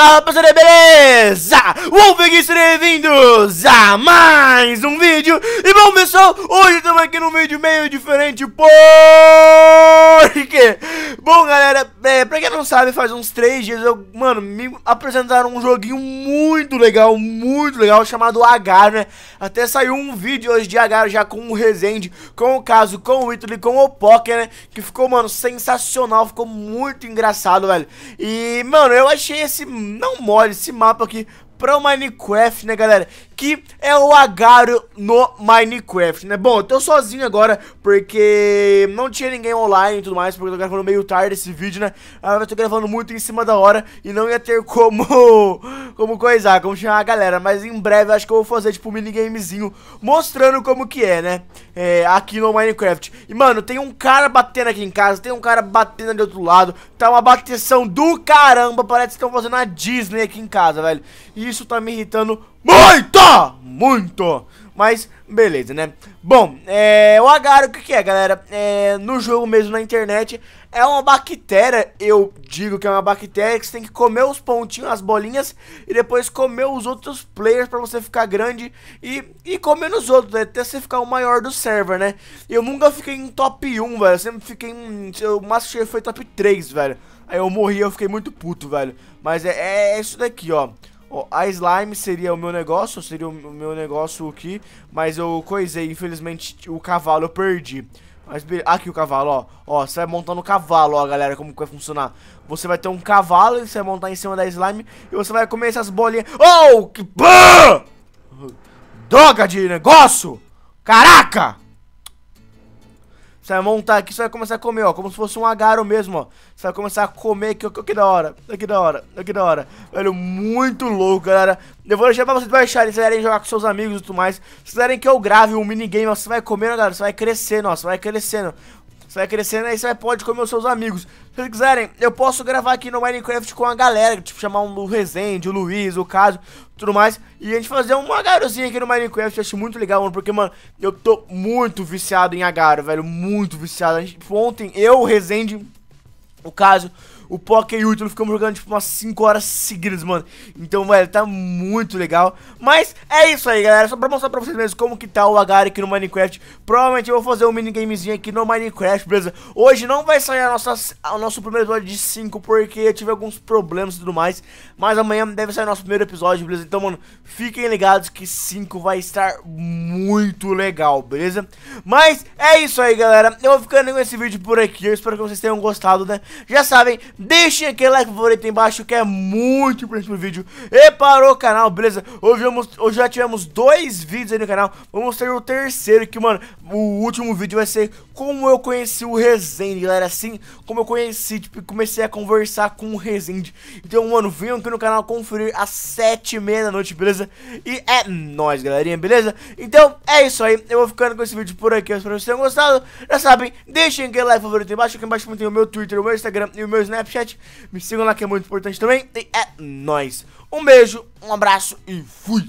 Olá, rapaziada, beleza? Wolfgang, bem-vindos a mais um vídeo E bom pessoal, hoje estamos aqui num vídeo meio diferente Porque... Bom galera, é, pra quem não sabe, faz uns três dias eu, mano, me apresentaram um joguinho muito legal, muito legal, chamado Agar, né? Até saiu um vídeo hoje de Agar já com o Rezende, com o caso, com o Italy, com o Poker, né? Que ficou, mano, sensacional, ficou muito engraçado, velho. E, mano, eu achei esse, não mole, esse mapa aqui, para o Minecraft, né, galera? que é o Agaro no Minecraft, né? Bom, eu tô sozinho agora, porque não tinha ninguém online e tudo mais, porque eu tô gravando meio tarde esse vídeo, né? Ah, eu tô gravando muito em cima da hora e não ia ter como, como coisar, como chamar a galera. Mas em breve acho que eu vou fazer, tipo, um minigamezinho mostrando como que é, né? É, aqui no Minecraft. E, mano, tem um cara batendo aqui em casa, tem um cara batendo ali do outro lado. Tá uma bateção do caramba, parece que estão fazendo a Disney aqui em casa, velho. E isso tá me irritando muito Muito! Mas, beleza, né? Bom, é, o agaro o que, que é, galera? É, no jogo mesmo, na internet, é uma bactéria, eu digo que é uma bactéria, que você tem que comer os pontinhos, as bolinhas, e depois comer os outros players pra você ficar grande e, e comer nos outros, né? Até você ficar o maior do server, né? Eu nunca fiquei em top 1, velho, eu sempre fiquei em... O Master foi top 3, velho. Aí eu morri, eu fiquei muito puto, velho. Mas é, é isso daqui, ó a slime seria o meu negócio, seria o meu negócio aqui, mas eu coisei, infelizmente o cavalo eu perdi. Mas aqui o cavalo, ó. Ó, você vai montar no cavalo, ó, galera, como que vai funcionar. Você vai ter um cavalo, você vai montar em cima da slime e você vai comer essas bolinhas. Oh, que pã! Droga de negócio! Caraca! Você vai montar aqui, você vai começar a comer, ó. Como se fosse um agaro mesmo, ó. Você vai começar a comer aqui, ó. Que da hora. Que da hora. Que da hora. Velho, muito louco, galera. Eu vou deixar pra vocês baixarem, se quiserem jogar com seus amigos e tudo mais. Se quiserem que eu grave um minigame, ó. Você vai comer galera. Você vai crescendo, ó. Você vai crescendo. Você vai crescendo aí, você pode comer os seus amigos. Se vocês quiserem, eu posso gravar aqui no Minecraft com a galera, tipo, chamar um, o Rezende, o Luiz, o Caso, tudo mais. E a gente fazer uma agarozinha aqui no Minecraft, eu acho muito legal, mano, porque, mano, eu tô muito viciado em agaro, velho, muito viciado. Gente, ontem, eu, o Rezende, o Caso, o Poké e o Ítalo ficamos jogando, tipo, umas 5 horas seguidas, mano. Então, velho, tá muito legal. Mas é isso aí, galera. Só pra mostrar pra vocês mesmo como que tá o Agari aqui no Minecraft. Provavelmente eu vou fazer um minigamezinho aqui no Minecraft, beleza? Hoje não vai sair a nossa, o nosso primeiro episódio de 5, porque eu tive alguns problemas e tudo mais. Mas amanhã deve sair nosso primeiro episódio, beleza? Então, mano, fiquem ligados que 5 vai estar muito legal, beleza? Mas é isso aí, galera. Eu vou ficando com esse vídeo por aqui. Eu espero que vocês tenham gostado, né? Já sabem, Deixem aquele like favorito aí embaixo que é muito importante pro vídeo E para o canal, beleza? Hoje, vamos, hoje já tivemos dois vídeos aí no canal Vamos ter o terceiro que, mano, o último vídeo vai ser como eu conheci o Resende, galera Assim como eu conheci, tipo, comecei a conversar com o Resende Então, mano, venham aqui no canal conferir às sete e meia da noite, beleza? E é nóis, galerinha, beleza? Então, é isso aí, eu vou ficando com esse vídeo por aqui Eu espero que vocês tenham gostado Já sabem, deixem aquele like favorito aí embaixo Aqui embaixo tem o meu Twitter, o meu Instagram e o meu Snapchat Snapchat. Me sigam lá que é muito importante também. E é nóis. Um beijo, um abraço e fui!